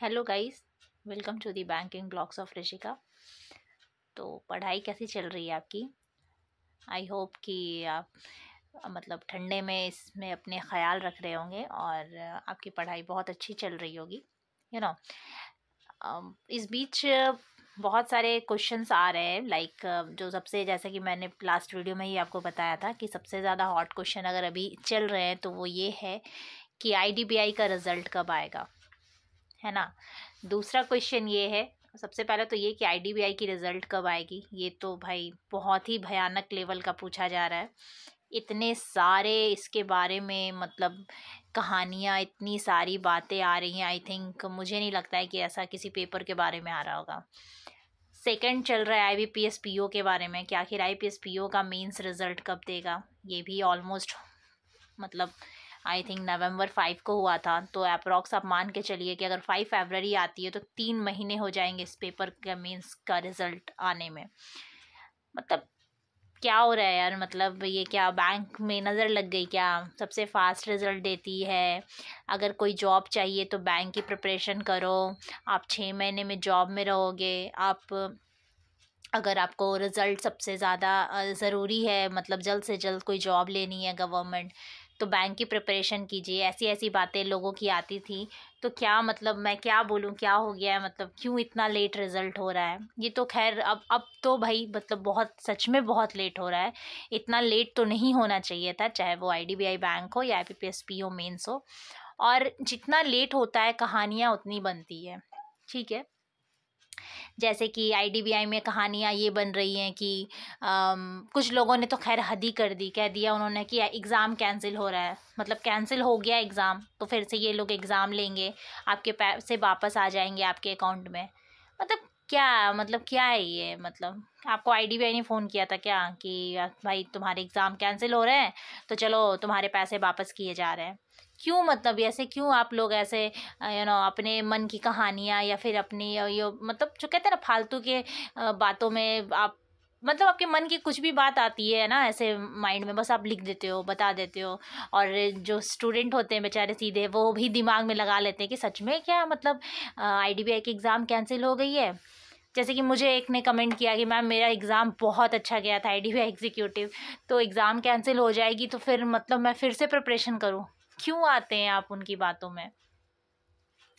Hello guys welcome to the banking blocks of Rishika तो पढ़ाई कैसी चल रही है आपकी आई होप कि आप मतलब ठंडे में इसमें अपने ख्याल रख रहे होंगे और आपकी पढ़ाई बहुत अच्छी चल रही होगी you you know know, um, इस बीच बहुत सारे क्वेश्चंस आ रहे हैं लाइक जो सबसे जैसे कि मैंने लास्ट वीडियो में ही आपको बताया था कि सबसे ज़्यादा हॉट क्वेश्चन अगर अभी चल रहे हैं तो वो ये है कि आईडीबीआई का रिज़ल्ट कब आएगा है ना दूसरा क्वेश्चन ये है सबसे पहले तो ये कि आईडीबीआई की रिज़ल्ट कब आएगी ये तो भाई बहुत ही भयानक लेवल का पूछा जा रहा है इतने सारे इसके बारे में मतलब कहानियाँ इतनी सारी बातें आ रही हैं आई थिंक मुझे नहीं लगता है कि ऐसा किसी पेपर के बारे में आ रहा होगा सेकंड चल रहा है I B P S P O के बारे में कि आखिर I P S P O का मेंस रिज़ल्ट कब देगा ये भी ऑलमोस्ट मतलब आई थिंक नवंबर फाइव को हुआ था तो अप्रॉक्स आप मान के चलिए कि अगर फाइव फरवरी आती है तो तीन महीने हो जाएंगे इस पेपर का मीन्स का रिज़ल्ट आने में मतलब क्या हो रहा है यार मतलब ये क्या बैंक में नज़र लग गई क्या सबसे फास्ट रिज़ल्ट देती है अगर कोई जॉब चाहिए तो बैंक की प्रिपरेशन करो आप छः महीने में जॉब में रहोगे आप अगर आपको रिज़ल्ट सबसे ज़्यादा ज़रूरी है मतलब जल्द से जल्द कोई जॉब लेनी है गवर्नमेंट तो बैंक की प्रिपरेशन कीजिए ऐसी ऐसी बातें लोगों की आती थी तो क्या मतलब मैं क्या बोलूँ क्या हो गया है मतलब क्यों इतना लेट रिज़ल्ट हो रहा है ये तो खैर अब अब तो भाई मतलब बहुत सच में बहुत लेट हो रहा है इतना लेट तो नहीं होना चाहिए था चाहे वो आई बैंक हो या आई पी पी हो मेन्स हो और जितना लेट होता है कहानियाँ उतनी बनती है ठीक है जैसे कि आईडीबीआई में कहानियाँ ये बन रही हैं कि आ, कुछ लोगों ने तो खैर हद ही कर दी कह दिया उन्होंने कि एग्ज़ाम कैंसिल हो रहा है मतलब कैंसिल हो गया एग्ज़ाम तो फिर से ये लोग एग्ज़ाम लेंगे आपके पैसे वापस आ जाएंगे आपके अकाउंट में मतलब क्या मतलब क्या है ये मतलब आपको आईडीबीआई ने फ़ोन किया था क्या कि भाई तुम्हारे एग्ज़ाम कैंसिल हो रहे हैं तो चलो तुम्हारे पैसे वापस किए जा रहे हैं क्यों मतलब ऐसे क्यों आप लोग ऐसे यू नो अपने मन की कहानियाँ या फिर अपनी यो मतलब जो कहते हैं ना फालतू के बातों में आप मतलब आपके मन की कुछ भी बात आती है ना ऐसे माइंड में बस आप लिख देते हो बता देते हो और जो स्टूडेंट होते हैं बेचारे सीधे वो भी दिमाग में लगा लेते हैं कि सच में क्या मतलब आईडीबीआई की एग्ज़ाम कैंसिल हो गई है जैसे कि मुझे एक ने कमेंट किया कि मैम मेरा एग्ज़ाम बहुत अच्छा गया था आई डी एग्जीक्यूटिव तो एग्ज़ाम कैंसिल हो जाएगी तो फिर मतलब मैं फिर से प्रिपरेशन करूँ क्यों आते हैं आप उनकी बातों में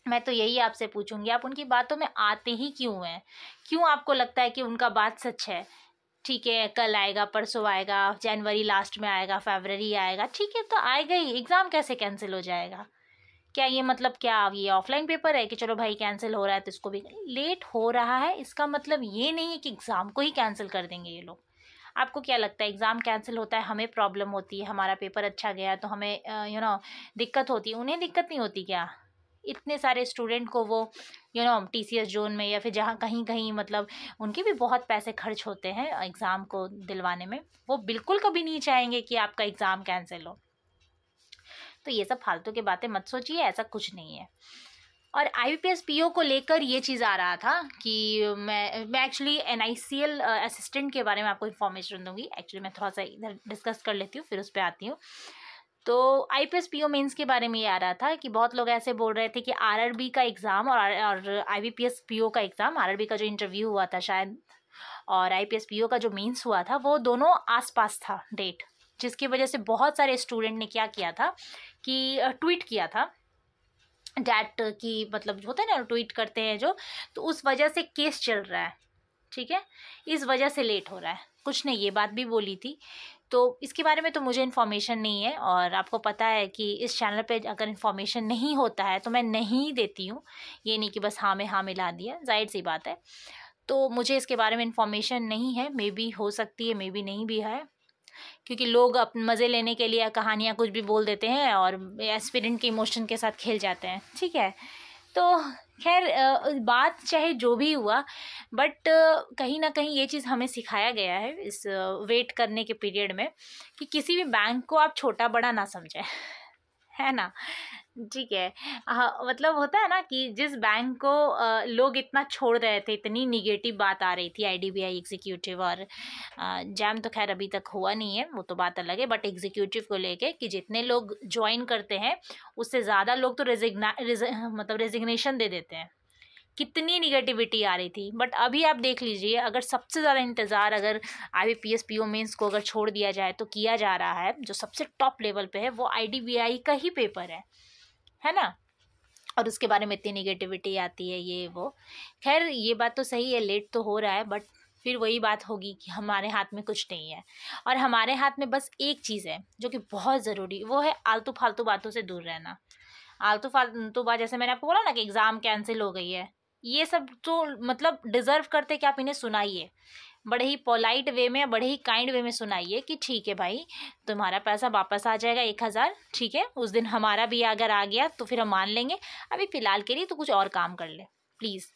मैं तो यही आपसे पूछूंगी आप उनकी बातों में आते ही क्यों हैं क्यों आपको लगता है कि उनका बात सच है ठीक है कल आएगा परसों आएगा जनवरी लास्ट में आएगा फरवरी आएगा ठीक है तो आएगा ही एग्ज़ाम कैसे कैंसिल हो जाएगा क्या ये मतलब क्या ये ऑफलाइन पेपर है कि चलो भाई कैंसिल हो रहा है तो इसको भी लेट हो रहा है इसका मतलब ये नहीं है कि एग्ज़ाम को ही कैंसिल कर देंगे ये लोग आपको क्या लगता है एग्ज़ाम कैंसिल होता है हमें प्रॉब्लम होती है हमारा पेपर अच्छा गया तो हमें यू नो दिक्कत होती है उन्हें दिक्कत नहीं होती क्या इतने सारे स्टूडेंट को वो you know T C S zone में या फिर जहाँ कहीं कहीं मतलब उनके भी बहुत पैसे खर्च होते हैं एग्ज़ाम को दिलवाने में वो बिल्कुल कभी नहीं चाहेंगे कि आपका एग्ज़ाम कैंसिल हो तो ये सब फालतू की बातें मत सोचिए ऐसा कुछ नहीं है और आई पी को लेकर ये चीज़ आ रहा था कि मैं मैं एक्चुअली एन असिस्टेंट के बारे में आपको इन्फॉर्मेशन दूंगी एक्चुअली मैं थोड़ा सा इधर डिस्कस कर लेती हूँ फिर उस पर आती हूँ तो I P S P O mains के बारे में ये आ रहा था कि बहुत लोग ऐसे बोल रहे थे कि आर आर बी का एग्ज़ाम और और I B P S P O का एग्ज़ाम आर आर बी का जो इंटरव्यू हुआ था शायद और I P S P O का जो मेन्स हुआ था वो दोनों आसपास था डेट जिसकी वजह से बहुत सारे स्टूडेंट ने क्या किया था कि ट्वीट किया था डैट की मतलब होता है ना ट्वीट करते हैं जो तो उस वजह से केस चल रहा है ठीक है इस वजह से लेट हो रहा है कुछ ने ये बात भी बोली थी तो इसके बारे में तो मुझे इन्फॉर्मेशन नहीं है और आपको पता है कि इस चैनल पे अगर इन्फॉर्मेशन नहीं होता है तो मैं नहीं देती हूँ ये नहीं कि बस हाँ में हाँ मिला दिया जाहिर सी बात है तो मुझे इसके बारे में इन्फॉर्मेशन नहीं है मे बी हो सकती है मे बी नहीं भी है क्योंकि लोग अपने मज़े लेने के लिए कहानियाँ कुछ भी बोल देते हैं और एस्पिरेंट के इमोशन के साथ खेल जाते हैं ठीक है तो खैर बात चाहे जो भी हुआ बट कहीं ना कहीं ये चीज़ हमें सिखाया गया है इस वेट करने के पीरियड में कि किसी भी बैंक को आप छोटा बड़ा ना समझें है ना ठीक है हाँ मतलब होता है ना कि जिस बैंक को आ, लोग इतना छोड़ रहे थे इतनी निगेटिव बात आ रही थी आईडीबीआई एग्जीक्यूटिव और जैम तो खैर अभी तक हुआ नहीं है वो तो बात अलग है बट एग्जीक्यूटिव को लेके कि जितने लोग ज्वाइन करते हैं उससे ज़्यादा लोग तो रेजिग्ना रिज, मतलब रेजिग्नेशन दे देते हैं कितनी निगेटिविटी आ रही थी बट अभी आप देख लीजिए अगर सबसे ज़्यादा इंतज़ार अगर I B P S P O mains को अगर छोड़ दिया जाए तो किया जा रहा है जो सबसे टॉप लेवल पे है वो आई डी बी आई का ही पेपर है है ना और उसके बारे में इतनी निगेटिविटी आती है ये वो खैर ये बात तो सही है लेट तो हो रहा है बट फिर वही बात होगी कि हमारे हाथ में कुछ नहीं है और हमारे हाथ में बस एक चीज़ है जो कि बहुत ज़रूरी वो है आलतू फालतू बातों से दूर रहना आलतू फालतू बात जैसे मैंने आपको बोला ना कि एग्ज़ाम कैंसिल हो गई है ये सब तो मतलब डिज़र्व करते कि आप इन्हें सुनाइए बड़े ही पोलाइट वे में बड़े ही काइंड वे में सुनाइए कि ठीक है भाई तुम्हारा पैसा वापस आ जाएगा एक हज़ार ठीक है उस दिन हमारा भी अगर आ गया तो फिर हम मान लेंगे अभी फ़िलहाल के लिए तो कुछ और काम कर ले प्लीज़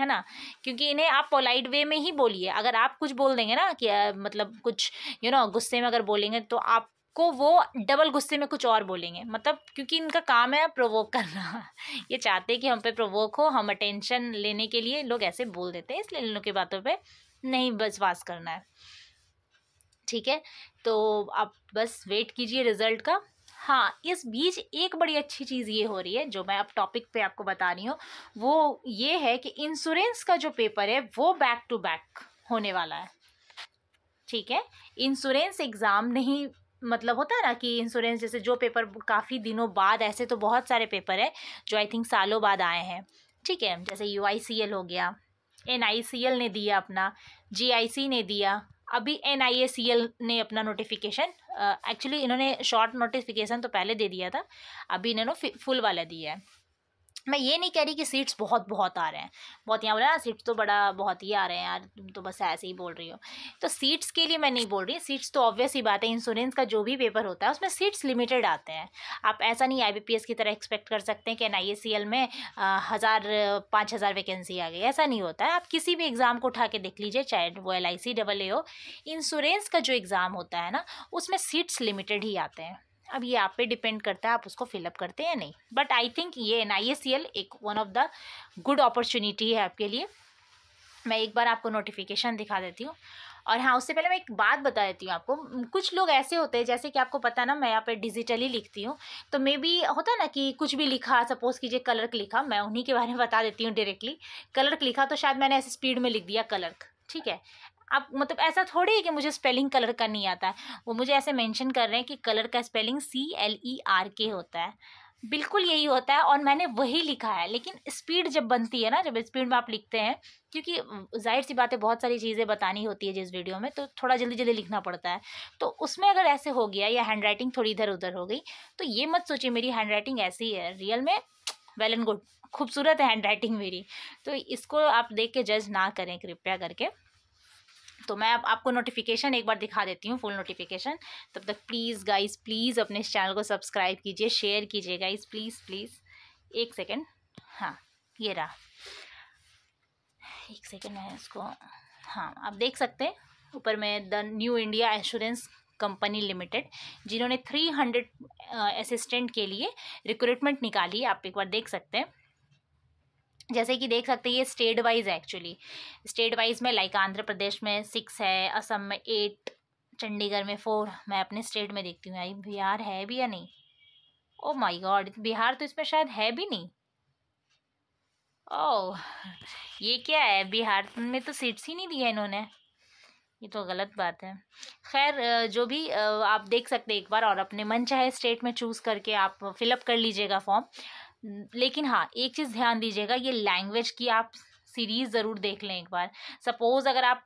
है ना क्योंकि इन्हें आप पोलाइट वे में ही बोलिए अगर आप कुछ बोल देंगे ना कि आ, मतलब कुछ यू नो गुस्से में अगर बोलेंगे तो आप को वो डबल गुस्से में कुछ और बोलेंगे मतलब क्योंकि इनका काम है प्रोवोक करना ये चाहते हैं कि हम पे प्रोवोक हो हम अटेंशन लेने के लिए लोग ऐसे बोल देते हैं इसलिए इन लोग की बातों पे नहीं बसवास करना है ठीक है तो आप बस वेट कीजिए रिज़ल्ट का हाँ इस बीच एक बड़ी अच्छी चीज़ ये हो रही है जो मैं अब टॉपिक पे आपको बता रही हूँ वो ये है कि इंश्योरेंस का जो पेपर है वो बैक टू बैक होने वाला है ठीक है इंश्योरेंस एग्ज़ाम नहीं मतलब होता है ना कि इंश्योरेंस जैसे जो पेपर काफ़ी दिनों बाद ऐसे तो बहुत सारे पेपर है जो आई थिंक सालों बाद आए हैं ठीक है जैसे यू हो गया एन ने दिया अपना जी ने दिया अभी एन ने अपना नोटिफिकेशन एक्चुअली इन्होंने शॉर्ट नोटिफिकेशन तो पहले दे दिया था अभी इन्होंने फुल वाला दिया है मैं ये नहीं कह रही कि सीट्स बहुत बहुत आ रहे हैं बहुत यहाँ बोला ना सीट्स तो बड़ा बहुत ही आ रहे हैं यार तुम तो बस ऐसे ही बोल रही हो तो सीट्स के लिए मैं नहीं बोल रही सीट्स तो ऑब्वियस ही बात है इंश्योरेंस का जो भी पेपर होता है उसमें सीट्स लिमिटेड आते हैं आप ऐसा नहीं आई की तरह एक्सपेक्ट कर सकते हैं कि एन आई सी एल में हज़ार पाँच हज़ार वैकेंसी आ गई ऐसा नहीं होता है आप किसी भी एग्ज़ाम को उठा के देख लीजिए चाहे वो L I C double A हो इंश्योरेंस का जो एग्ज़ाम होता है ना उसमें सीट्स लिमिटेड ही आते हैं अब ये आप पे डिपेंड करता है आप उसको फिलअप करते हैं या नहीं बट आई थिंक ये एन एक one of the good opportunity है आपके लिए मैं एक बार आपको नोटिफिकेशन दिखा देती हूँ और हाँ उससे पहले मैं एक बात बता देती हूँ आपको कुछ लोग ऐसे होते हैं जैसे कि आपको पता ना मैं यहाँ पे डिजिटली लिखती हूँ तो मे बी होता ना कि कुछ भी लिखा सपोज़ कीजिए कलर्क लिखा मैं उन्हीं के बारे में बता देती हूँ डायरेक्टली कलर्क लिखा तो शायद मैंने ऐसे स्पीड में लिख दिया कलर्क ठीक है आप मतलब ऐसा थोड़ी है कि मुझे स्पेलिंग कलर का नहीं आता वो मुझे ऐसे मेंशन कर रहे हैं कि कलर का spelling C L E R के होता है बिल्कुल यही होता है और मैंने वही लिखा है लेकिन स्पीड जब बनती है ना जब स्पीड में आप लिखते हैं क्योंकि जाहिर सी बातें बहुत सारी चीज़ें बतानी होती है जिस वीडियो में तो थोड़ा जल्दी जल्दी लिखना पड़ता है तो उसमें अगर ऐसे हो गया या हैंड राइटिंग थोड़ी इधर उधर हो गई तो ये मत सोचिए मेरी हैंड राइटिंग ऐसी है रियल में वेल एंड गुड खूबसूरत है हैंड राइटिंग मेरी तो इसको आप देख के जज ना करें कृपया करके तो मैं आप, आपको नोटिफिकेशन एक बार दिखा देती हूँ फुल नोटिफिकेशन तब तक प्लीज़ गाइज़ प्लीज़ अपने इस चैनल को सब्सक्राइब कीजिए शेयर कीजिए गाइज़ प्लीज़ प्लीज़ एक सेकेंड हाँ ये रहा एक सेकेंड है इसको हाँ आप देख सकते हैं ऊपर में the New India Assurance Company Limited जिन्होंने थ्री हंड्रेड असिस्टेंट के लिए रिक्रूटमेंट निकाली आप एक बार देख सकते हैं जैसे कि देख सकते हैं ये state wise actually state wise में लाइक आंध्र प्रदेश में सिक्स है असम में एट चंडीगढ़ में फोर मैं अपने स्टेट में देखती हूँ आई बिहार है भी या नहीं ओ माय गॉड बिहार तो इसमें शायद है भी नहीं ओ oh, ये क्या है बिहार में तो सीट्स ही नहीं दी है इन्होंने ये तो गलत बात है खैर जो भी आप देख सकते हैं एक बार और अपने मन चाहे स्टेट में चूज़ करके आप फिलअप कर लीजिएगा फॉर्म लेकिन हाँ एक चीज़ ध्यान दीजिएगा ये लैंग्वेज की आप सीरीज़ ज़रूर देख लें एक बार सपोज़ अगर आप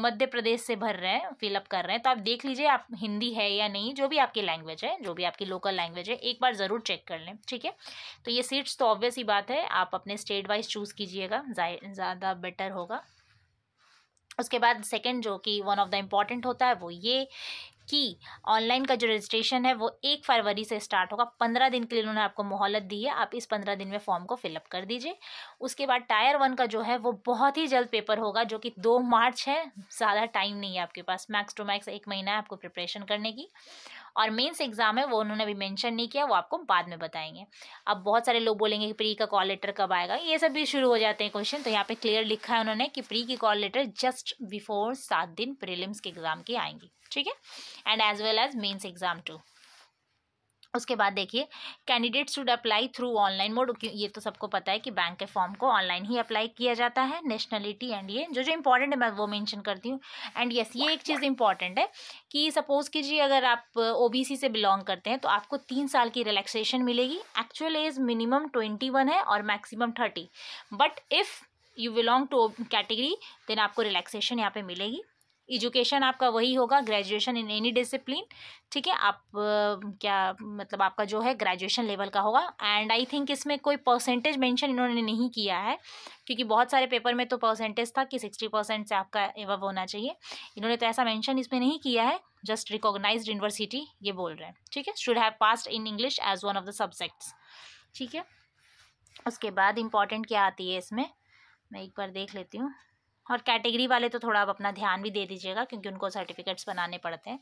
मध्य प्रदेश से भर रहे हैं फिलअप कर रहे हैं तो आप देख लीजिए आप हिंदी है या नहीं जो भी आपकी लैंग्वेज है जो भी आपकी लोकल लैंग्वेज है एक बार ज़रूर चेक कर लें ठीक है तो ये सीट्स तो ऑब्वियस ही बात है आप अपने स्टेट वाइज चूज़ कीजिएगा ज़्यादा बेटर होगा उसके बाद सेकंड जो कि वन ऑफ द इम्पॉर्टेंट होता है वो ये कि ऑनलाइन का जो रजिस्ट्रेशन है वो एक फरवरी से स्टार्ट होगा पंद्रह दिन के लिए उन्होंने आपको मोहलत दी है आप इस पंद्रह दिन में फॉर्म को फिलअप कर दीजिए उसके बाद टायर वन का जो है वो बहुत ही जल्द पेपर होगा जो कि दो मार्च है ज़्यादा टाइम नहीं है आपके पास मैक्स टू मैक्स एक महीना है आपको प्रिपरेशन करने की और मेंस एग्ज़ाम है वो उन्होंने अभी मेंशन नहीं किया वो आपको बाद में बताएंगे अब बहुत सारे लोग बोलेंगे कि प्री का कॉल लेटर कब आएगा ये सब भी शुरू हो जाते हैं क्वेश्चन तो यहाँ पे क्लियर लिखा है उन्होंने कि प्री की कॉल लेटर जस्ट बिफोर सात दिन प्रिलिम्स के एग्ज़ाम की आएंगी ठीक है and as well as mains exam too उसके बाद देखिए candidate should apply through online mode ये तो सबको पता है कि बैंक के फॉर्म को ऑनलाइन ही अप्लाई किया जाता है नेशनलिटी एंड ये जो जो इंपॉर्टेंट है मैं वो मेंशन करती हूँ एंड यस ये एक चीज़ इंपॉर्टेंट है कि सपोज़ कीजिए अगर आप ओबीसी से बिलोंग करते हैं तो आपको तीन साल की रिलैक्सेशन मिलेगी actual age minimum twenty one है और maximum thirty but if you belong to category then आपको रिलैक्सेशन यहाँ पे मिलेगी एजुकेशन आपका वही होगा ग्रेजुएशन इन एनी डिसिप्लिन ठीक है आप क्या मतलब आपका जो है ग्रेजुएशन लेवल का होगा एंड आई थिंक इसमें कोई परसेंटेज मेंशन इन्होंने नहीं किया है क्योंकि बहुत सारे पेपर में तो परसेंटेज था कि सिक्सटी परसेंट से आपका एवब होना चाहिए इन्होंने तो ऐसा मेंशन इसमें नहीं किया है जस्ट रिकोगनाइज यूनिवर्सिटी ये बोल रहे हैं ठीक है should have passed in English as one of the subjects ठीक है उसके बाद इम्पॉर्टेंट क्या आती है इसमें मैं एक बार देख लेती हूँ और कैटेगरी वाले तो थोड़ा आप अपना ध्यान भी दे दीजिएगा क्योंकि उनको सर्टिफिकेट्स बनाने पड़ते हैं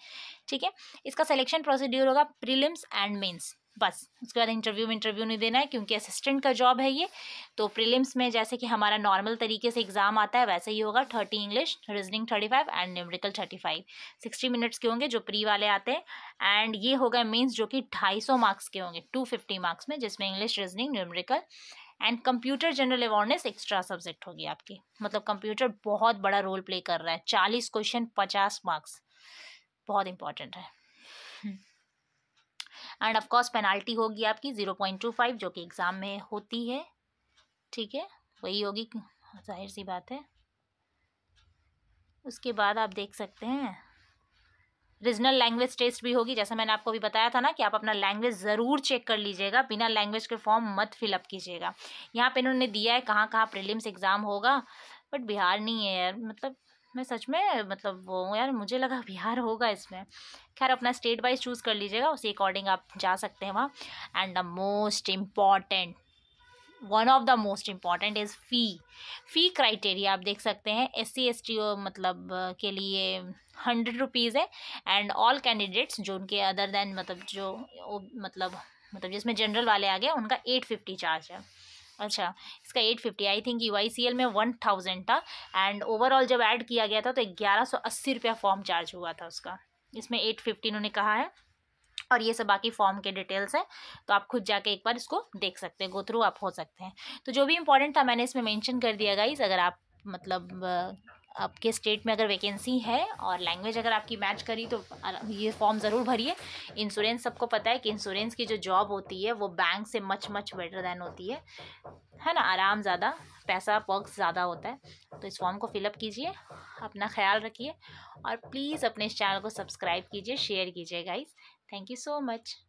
ठीक है इसका सिलेक्शन प्रोसीड्यूर होगा प्रीलिम्स एंड मेंस बस उसके बाद इंटरव्यू में इंटरव्यू नहीं देना है क्योंकि असिस्टेंट का जॉब है ये तो प्रीलिम्स में जैसे कि हमारा नॉर्मल तरीके से एग्जाम आता है वैसे ही होगा thirty English reasoning thirty five and numerical thirty five sixty minutes के होंगे जो प्री वाले आते हैं एंड ये होगा मीन्स जो कि ढाई सौ मार्क्स के होंगे टू फिफ्टी मार्क्स में जिसमें English reasoning numerical and computer general awareness extra subject होगी आपकी मतलब कंप्यूटर बहुत बड़ा रोल प्ले कर रहा है चालीस क्वेश्चन पचास मार्क्स बहुत इंपॉर्टेंट है एंड ऑफकोर्स पेनाल्टी होगी आपकी ज़ीरो पॉइंट टू फाइव जो कि एग्ज़ाम में होती है ठीक है वही होगी जाहिर सी बात है उसके बाद आप देख सकते हैं रीजनल लैंग्वेज टेस्ट भी होगी जैसा मैंने आपको भी बताया था ना कि आप अपना लैंग्वेज ज़रूर चेक कर लीजिएगा बिना लैंग्वेज के फॉर्म मत फिलअप कीजिएगा यहाँ पे इन्होंने दिया है कहाँ कहाँ प्रिलिम्स एग्ज़ाम होगा बट बिहार नहीं है यार मतलब मैं सच में मतलब वो यार मुझे लगा बिहार होगा इसमें खैर अपना स्टेट वाइज चूज़ कर लीजिएगा उसी अकॉर्डिंग आप जा सकते हैं वहाँ and the most important one of the most important is fee fee criteria आप देख सकते हैं S C S T O मतलब के लिए हंड्रेड रुपीज़ है एंड ऑल कैंडिडेट्स जो उनके अदर देन मतलब जो मतलब मतलब जिसमें जनरल वाले आ गए उनका एट फिफ्टी चार्ज है अच्छा इसका eight fifty I think U I C L में वन थाउजेंड था एंड ओवरऑल जब ऐड किया गया था तो ग्यारह सौ अस्सी रुपया फॉर्म चार्ज हुआ था उसका इसमें एट फिफ्टी उन्होंने कहा है और ये सब बाकी फॉर्म के डिटेल्स हैं तो आप खुद जाके एक बार इसको देख सकते हैं गो थ्रू आप हो सकते हैं तो जो भी इंपॉर्टेंट था मैंने इसमें मेंशन कर दिया गाइज अगर आप मतलब आपके स्टेट में अगर वैकेंसी है और लैंग्वेज अगर आपकी मैच करी तो ये फॉर्म ज़रूर भरिए इंश्योरेंस सबको पता है कि इंश्योरेंस की जो जॉब होती है वो बैंक से मच मच बेटर दैन होती है है ना आराम ज़्यादा पैसा पॉक्स ज़्यादा होता है तो इस फॉर्म को फिलअप कीजिए अपना ख्याल रखिए और प्लीज़ अपने इस चैनल को सब्सक्राइब कीजिए शेयर कीजिए guys Thank you so much.